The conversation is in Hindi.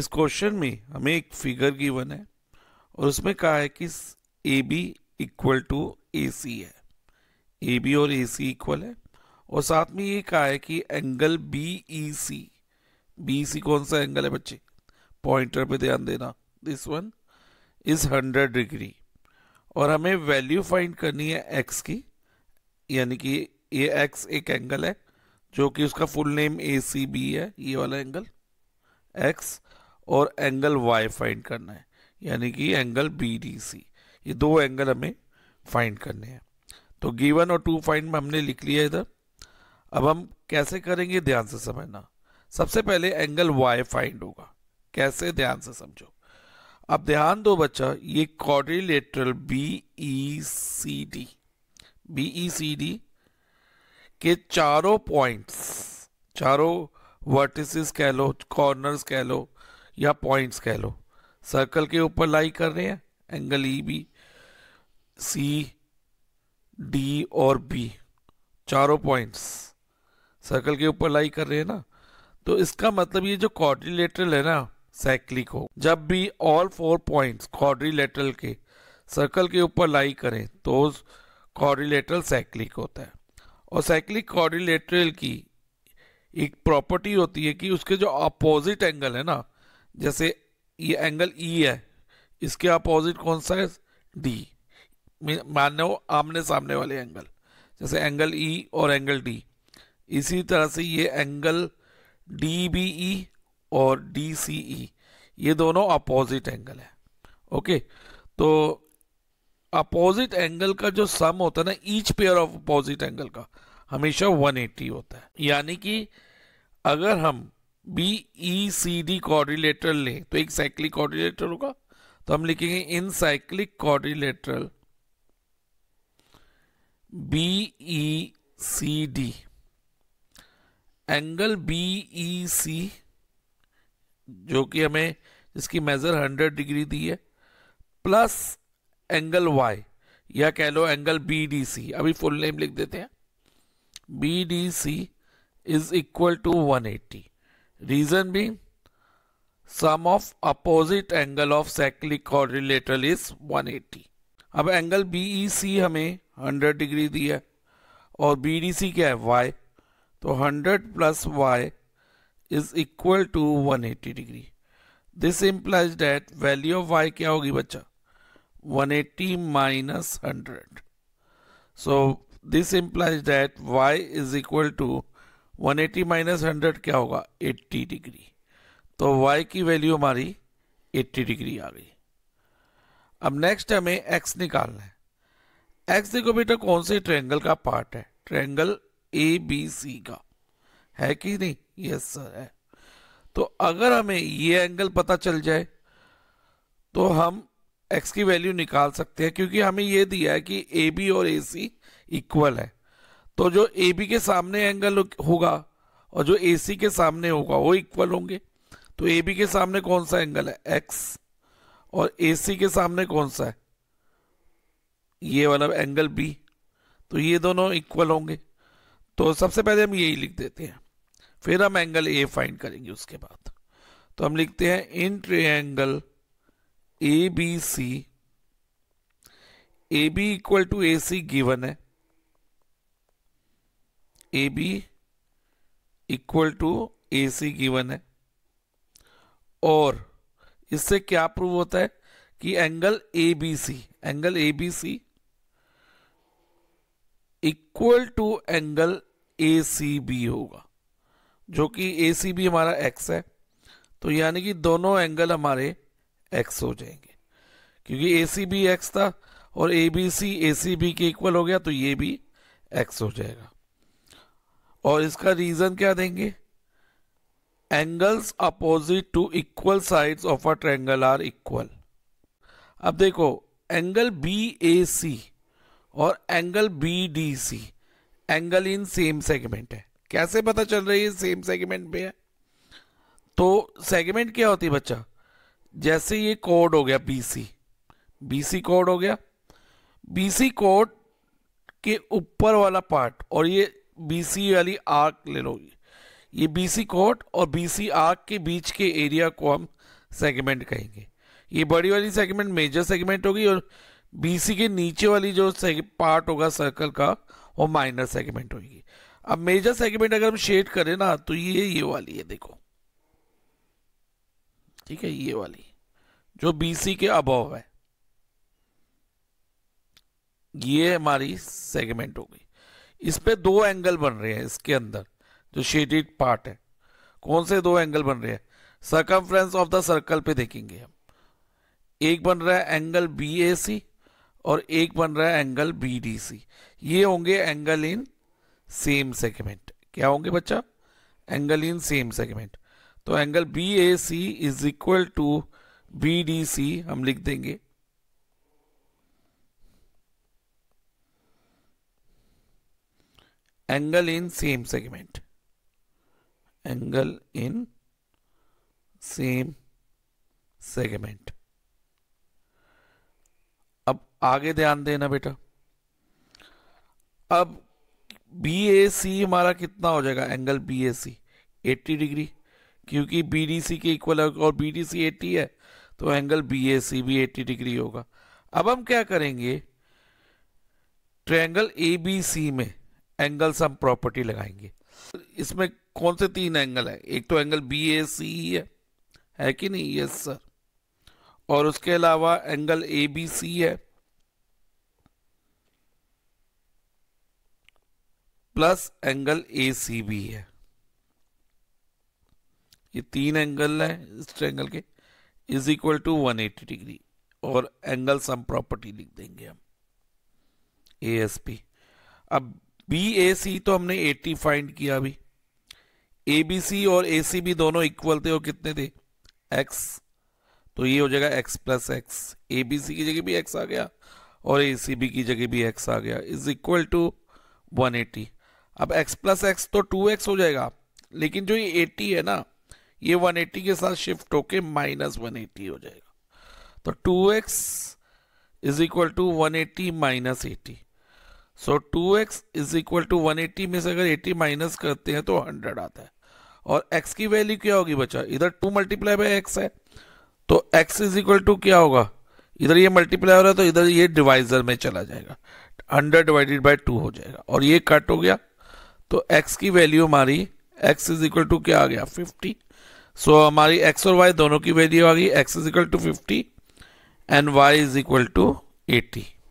इस क्वेश्चन में हमें एक फिगर गिवन है और उसमें कहा है कि A B equal to A C है ए बी और ए सी इक्वल है और साथ में ये कहा है कि angle B E C B C e कौन सा एंगल है बच्चे पॉइंटर पे ध्यान देना this one is hundred degree और हमें वैल्यू फाइंड करनी है एक्स की यानी कि ये एक्स एक एंगल है जो कि उसका full name A C B है ये वाला एंगल एक्स और एंगल वाई फाइंड करना है यानी कि एंगल बी डी सी ये दो एंगल हमें फाइंड करने हैं तो गिवन और टू फाइंड में हमने लिख लिया इधर अब हम कैसे करेंगे ध्यान से समझना सबसे पहले एंगल वाई फाइंड होगा कैसे ध्यान से समझो अब ध्यान दो बच्चा ये quadrilateral B E C D B E C D के चारों पॉइंट्स चारों वर्टिसेस कह लो कॉर्नर्स कह लो या पॉइंट्स कह लो सर्कल के ऊपर लाई कर रहे हैं angle E B C D और बी चारों पॉइंट्स सर्कल के ऊपर लाई कर रहे हैं ना तो इसका मतलब ये जो कॉर्डिलेटरल है ना साइक्लिक हो जब भी ऑल फोर पॉइंट्स क्वाड्रिलेटरल के सर्कल के ऊपर लाई करें तो कॉर्डिलेटर साइक्लिक होता है और साइक्लिक क्वाड्रिलेटरल की एक प्रॉपर्टी होती है कि उसके जो अपोजिट एंगल है ना जैसे ये एंगल ई e है इसके अपोजिट कौन सा है डी लो आमने सामने वाले एंगल जैसे एंगल ई e और एंगल डी इसी तरह से ये एंगल डी बी ई और डी सी ई ये दोनों अपोजिट एंगल है ओके तो अपोजिट एंगल का जो सम होता है ना each pair of opposite angle का हमेशा 180 होता है यानी कि अगर हम B E C D quadrilateral लें तो एक साइक्लिक कॉर्डिलेटर होगा तो हम लिखेंगे in cyclic quadrilateral B E C D angle B E C जो कि हमें जिसकी मेजर 100 डिग्री दी है प्लस एंगल वाई या कह लो एंगल बी डी सी अभी फुल नेम लिख देते हैं B D C is equal to 180 Reason being, sum of opposite angle of cyclic quadrilateral is 180. अब एंगल BEC हमें 100 डिग्री दिया है और BDC क्या है y तो 100 plus y is equal to 180 degree this implies that value of y क्या होगी बच्चा 180 minus 100 so this implies that y is equal to 180 minus hundred क्या होगा 80 डिग्री तो y की वैल्यू हमारी 80 डिग्री आ गई अब नेक्स्ट हमें x निकालना है x देखो बेटा कौन से ट्रेंगल का पार्ट है ट्रेंगल ए बी सी का है कि नहीं यस सर है तो अगर हमें ये एंगल पता चल जाए तो हम x की वैल्यू निकाल सकते हैं क्योंकि हमें यह दिया है कि ए बी और ए सी इक्वल है तो जो ए बी के सामने एंगल होगा और जो ए सी के सामने होगा वो इक्वल होंगे तो ए बी के सामने कौन सा एंगल है एक्स और ए सी के सामने कौन सा है ये वाला एंगल बी तो ये दोनों इक्वल होंगे तो सबसे पहले हम यही लिख देते हैं फिर हम एंगल ए फाइंड करेंगे उसके बाद तो हम लिखते हैं in triangle A B C A B equal to A C given है A B equal to A C given है और इससे क्या प्रूव होता है कि angle A B C angle A B C equal to angle A C B होगा जो कि ए सी बी हमारा एक्स है तो यानी कि दोनों एंगल हमारे एक्स हो जाएंगे क्योंकि ए सी बी एक्स था और A B C A C B के इक्वल हो गया तो ये भी एक्स हो जाएगा और इसका रीजन क्या देंगे angles opposite to equal sides of a triangle are equal अब देखो एंगल बी ए सी और angle B D C angle in same segment है कैसे पता चल रही है सेम सेगमेंट पे है तो सेगमेंट क्या होती है बच्चा जैसे ये कोड हो गया बी सी बी सी कोड हो गया बी सी कोड के ऊपर वाला पार्ट और ये बीसी वाली आर्क ले लो ये बीसी कोट और बीसी आर्क के बीच के एरिया को हम सेगमेंट कहेंगे ये बड़ी वाली सेगमेंट मेजर सेगमेंट होगी और बीसी के नीचे वाली जो पार्ट होगा सर्कल का वो माइनर सेगमेंट होगी अब मेजर सेगमेंट अगर हम शेड करें ना तो ये ये वाली है देखो ठीक है ये वाली जो बीसी के अबव है ये हमारी सेगमेंट होगी इस पे दो एंगल बन रहे हैं इसके अंदर जो शेडेड पार्ट है कौन से दो एंगल बन रहे हैं सर्कमफ्रेंस ऑफ द सर्कल पे देखेंगे हम एक बन रहा है एंगल बी ए सी और एक बन रहा है एंगल बी डी सी ये होंगे एंगल इन सेम सेगमेंट क्या होंगे बच्चा एंगल इन सेम सेगमेंट तो angle B A C is equal to B D C हम लिख देंगे angle in same segment angle in same segment अब आगे ध्यान देना बेटा अब बी ए सी हमारा कितना हो जाएगा angle B A C eighty degree क्योंकि बी डी सी के इक्वल है और बी डी सी एट्टी है तो एंगल बी ए सी भी एट्टी डिग्री होगा अब हम क्या करेंगे ट्रायंगल ए बी सी में एंगल्स हम प्रॉपर्टी लगाएंगे इसमें कौन से तीन एंगल है एक तो एंगल बी ए सी है है कि नहीं यस सर और उसके अलावा एंगल ए बी सी है plus angle A C B है ये तीन एंगल है इस ट्रेंगल के इज इक्वल टू 180 डिग्री और एंगल सम प्रॉपर्टी लिख देंगे हम ए एस पी अब बी ए सी तो हमने 80 फाइंड किया अभी ए बी सी और ए सी भी दोनों इक्वल थे और कितने थे एक्स तो ये हो जाएगा X plus X A B C की जगह भी एक्स आ गया और ए सी बी की जगह भी एक्स आ गया इज इक्वल टू 180 अब एक्स प्लस एक्स तो 2x हो जाएगा लेकिन जो ये 80 है ना ये 180 के साथ शिफ्ट होके माइनस वन हो जाएगा तो 2x X is equal to one eighty minus eighty so two X is equal to one eighty में से अगर एटी माइनस करते हैं तो हंड्रेड आता है और एक्स की वैल्यू क्या होगी बच्चा इधर टू मल्टीप्लाई बाई एक्स है तो एक्स इज इक्वल टू क्या होगा इधर ये मल्टीप्लाई हो रहा है तो इधर ये डिवाइजर में चला जाएगा हंड्रेड डिवाइडेड बाई टू हो जाएगा और ये कट हो गया तो एक्स की वैल्यू हमारी एक्स इज इक्वल टू क्या आ गया फिफ्टी सो so, हमारी एक्स और वाई दोनों की वैल्यू आ गई X is equal to fifty and Y is equal to eighty